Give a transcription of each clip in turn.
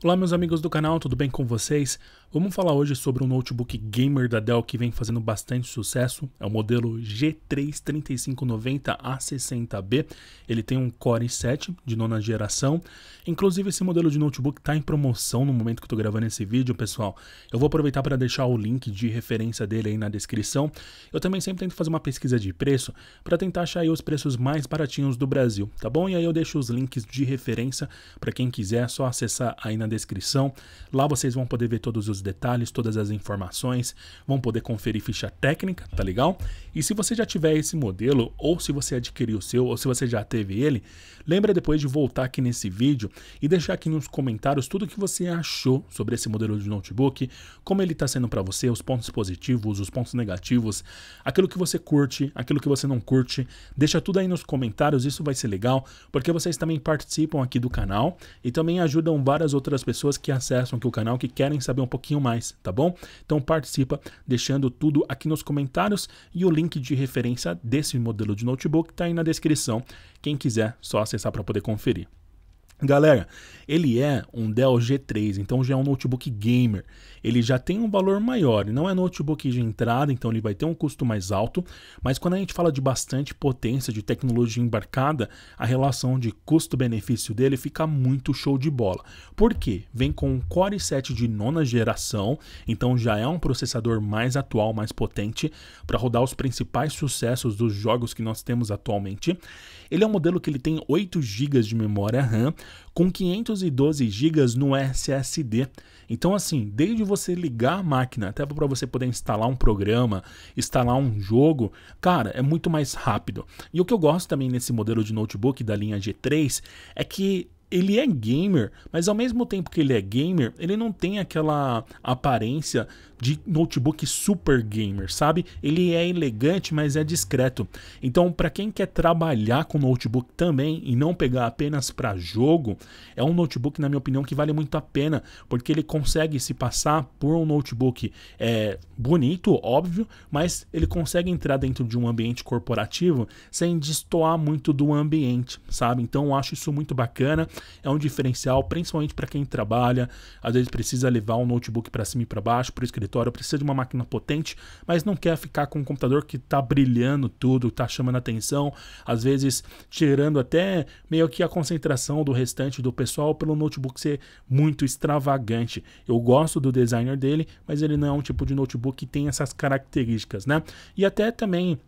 Olá meus amigos do canal, tudo bem com vocês? Vamos falar hoje sobre um notebook gamer da Dell que vem fazendo bastante sucesso, é o modelo g 33590 3590 3590A60B, ele tem um Core i7 de nona geração, inclusive esse modelo de notebook está em promoção no momento que estou gravando esse vídeo, pessoal, eu vou aproveitar para deixar o link de referência dele aí na descrição, eu também sempre tento fazer uma pesquisa de preço para tentar achar os preços mais baratinhos do Brasil, tá bom? E aí eu deixo os links de referência para quem quiser, é só acessar aí na descrição. Lá vocês vão poder ver todos os detalhes, todas as informações, vão poder conferir ficha técnica, tá legal? E se você já tiver esse modelo, ou se você adquiriu o seu, ou se você já teve ele, lembra depois de voltar aqui nesse vídeo e deixar aqui nos comentários tudo o que você achou sobre esse modelo de notebook, como ele está sendo para você, os pontos positivos, os pontos negativos, aquilo que você curte, aquilo que você não curte, deixa tudo aí nos comentários, isso vai ser legal, porque vocês também participam aqui do canal e também ajudam várias outras as pessoas que acessam aqui o canal, que querem saber um pouquinho mais, tá bom? Então participa deixando tudo aqui nos comentários e o link de referência desse modelo de notebook está aí na descrição. Quem quiser, só acessar para poder conferir. Galera, ele é um Dell G3, então já é um notebook gamer. Ele já tem um valor maior, não é notebook de entrada, então ele vai ter um custo mais alto, mas quando a gente fala de bastante potência, de tecnologia embarcada, a relação de custo-benefício dele fica muito show de bola. Por quê? Vem com um Core 7 de nona geração, então já é um processador mais atual, mais potente, para rodar os principais sucessos dos jogos que nós temos atualmente. Ele é um modelo que ele tem 8 GB de memória RAM, com 512 GB no SSD. Então, assim, desde você ligar a máquina até para você poder instalar um programa, instalar um jogo, cara, é muito mais rápido. E o que eu gosto também nesse modelo de notebook da linha G3 é que ele é gamer, mas ao mesmo tempo que ele é gamer, ele não tem aquela aparência de notebook super gamer, sabe? Ele é elegante, mas é discreto. Então, para quem quer trabalhar com notebook também e não pegar apenas para jogo, é um notebook, na minha opinião, que vale muito a pena, porque ele consegue se passar por um notebook é, bonito, óbvio, mas ele consegue entrar dentro de um ambiente corporativo sem destoar muito do ambiente, sabe? Então, eu acho isso muito bacana é um diferencial, principalmente para quem trabalha, às vezes precisa levar um notebook para cima e para baixo, para o escritório, precisa de uma máquina potente, mas não quer ficar com um computador que está brilhando tudo, está chamando atenção, às vezes tirando até meio que a concentração do restante do pessoal pelo notebook ser muito extravagante. Eu gosto do designer dele, mas ele não é um tipo de notebook que tem essas características, né? E até também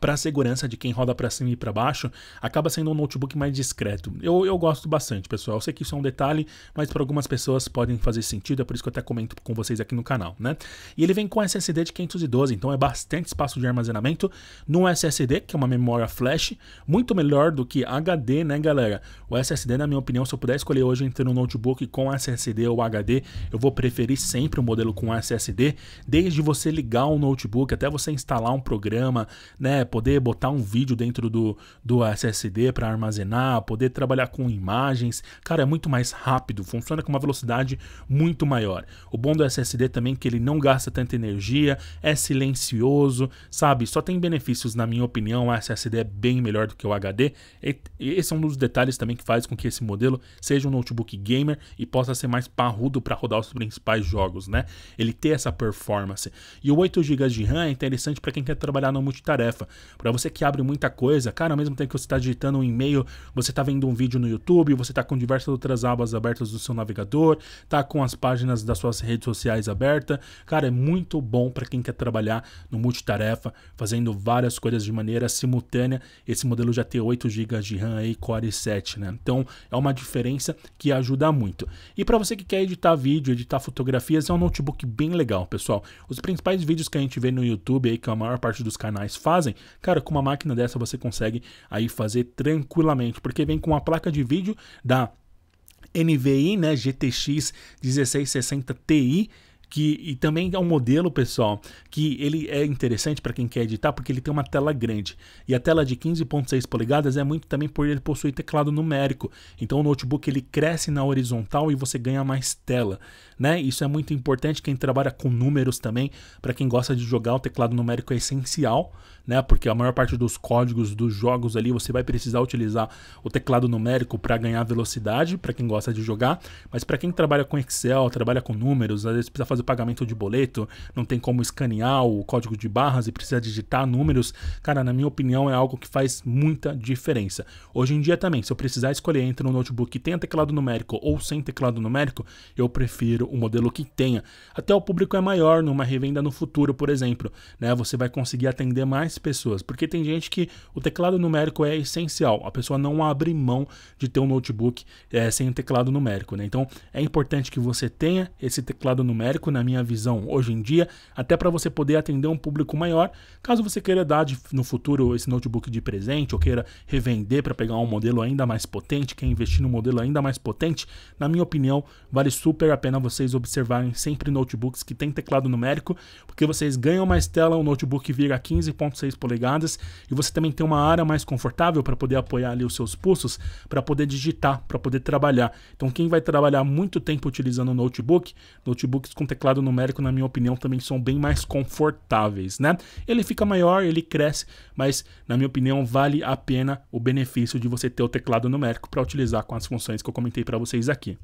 para a segurança de quem roda para cima e para baixo, acaba sendo um notebook mais discreto. Eu, eu gosto bastante, pessoal. Eu sei que isso é um detalhe, mas para algumas pessoas podem fazer sentido, é por isso que eu até comento com vocês aqui no canal, né? E ele vem com SSD de 512, então é bastante espaço de armazenamento no SSD, que é uma memória flash, muito melhor do que HD, né, galera? O SSD, na minha opinião, se eu puder escolher hoje entre um notebook com SSD ou HD, eu vou preferir sempre o um modelo com SSD, desde você ligar um notebook até você instalar um programa, né? Né, poder botar um vídeo dentro do, do SSD para armazenar, poder trabalhar com imagens, cara, é muito mais rápido, funciona com uma velocidade muito maior. O bom do SSD também é que ele não gasta tanta energia, é silencioso, sabe? Só tem benefícios, na minha opinião, o SSD é bem melhor do que o HD. E esse é um dos detalhes também que faz com que esse modelo seja um notebook gamer e possa ser mais parrudo para rodar os principais jogos, né? Ele ter essa performance. E o 8 GB de RAM é interessante para quem quer trabalhar no multitarefa. Para você que abre muita coisa, cara, ao mesmo tempo que você está digitando um e-mail, você está vendo um vídeo no YouTube, você está com diversas outras abas abertas do seu navegador, tá com as páginas das suas redes sociais abertas. Cara, é muito bom para quem quer trabalhar no multitarefa, fazendo várias coisas de maneira simultânea. Esse modelo já tem 8 GB de RAM aí, Core 7, né? Então, é uma diferença que ajuda muito. E para você que quer editar vídeo, editar fotografias, é um notebook bem legal, pessoal. Os principais vídeos que a gente vê no YouTube aí, que a maior parte dos canais fazem, Cara, com uma máquina dessa você consegue aí fazer tranquilamente, porque vem com uma placa de vídeo da NVI, né, GTX 1660 Ti, que e também é um modelo, pessoal, que ele é interessante para quem quer editar porque ele tem uma tela grande. E a tela de 15.6 polegadas é muito também por ele possuir teclado numérico. Então o notebook ele cresce na horizontal e você ganha mais tela, né? Isso é muito importante quem trabalha com números também, para quem gosta de jogar o teclado numérico é essencial, né? Porque a maior parte dos códigos dos jogos ali você vai precisar utilizar o teclado numérico para ganhar velocidade, para quem gosta de jogar, mas para quem trabalha com Excel, trabalha com números, às vezes precisa fazer fazer o pagamento de boleto, não tem como escanear o código de barras e precisa digitar números. Cara, na minha opinião, é algo que faz muita diferença. Hoje em dia também, se eu precisar escolher entre um notebook que tenha teclado numérico ou sem teclado numérico, eu prefiro o modelo que tenha. Até o público é maior numa revenda no futuro, por exemplo, né? Você vai conseguir atender mais pessoas, porque tem gente que o teclado numérico é essencial. A pessoa não abre mão de ter um notebook é, sem teclado numérico, né? Então é importante que você tenha esse teclado numérico na minha visão hoje em dia, até para você poder atender um público maior, caso você queira dar de, no futuro esse notebook de presente ou queira revender para pegar um modelo ainda mais potente, quer investir num modelo ainda mais potente, na minha opinião, vale super a pena vocês observarem sempre notebooks que tem teclado numérico, porque vocês ganham mais tela, o notebook vira 15.6 polegadas e você também tem uma área mais confortável para poder apoiar ali os seus pulsos, para poder digitar, para poder trabalhar. Então quem vai trabalhar muito tempo utilizando notebook, notebooks com teclado teclado numérico, na minha opinião, também são bem mais confortáveis, né? Ele fica maior, ele cresce, mas na minha opinião vale a pena o benefício de você ter o teclado numérico para utilizar com as funções que eu comentei para vocês aqui.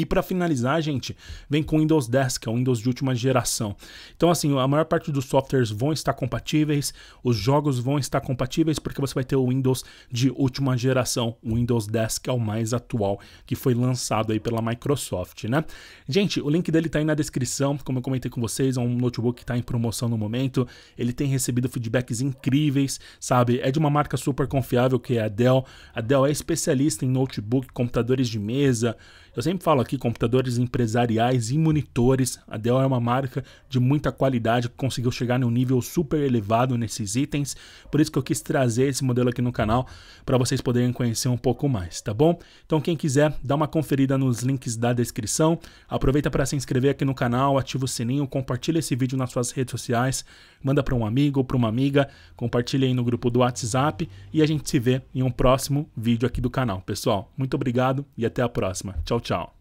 E para finalizar, gente, vem com o Windows 10, que é o Windows de última geração. Então, assim, a maior parte dos softwares vão estar compatíveis, os jogos vão estar compatíveis, porque você vai ter o Windows de última geração, o Windows 10, que é o mais atual, que foi lançado aí pela Microsoft, né? Gente, o link dele tá aí na descrição, como eu comentei com vocês, é um notebook que tá em promoção no momento, ele tem recebido feedbacks incríveis, sabe? É de uma marca super confiável, que é a Dell. A Dell é especialista em notebook, computadores de mesa, eu sempre falo aqui computadores empresariais e monitores. A Dell é uma marca de muita qualidade que conseguiu chegar num nível super elevado nesses itens. Por isso que eu quis trazer esse modelo aqui no canal para vocês poderem conhecer um pouco mais, tá bom? Então quem quiser, dá uma conferida nos links da descrição. Aproveita para se inscrever aqui no canal, ativa o sininho, compartilha esse vídeo nas suas redes sociais, manda para um amigo ou para uma amiga, compartilha aí no grupo do WhatsApp e a gente se vê em um próximo vídeo aqui do canal. Pessoal, muito obrigado e até a próxima. Tchau, Ciao,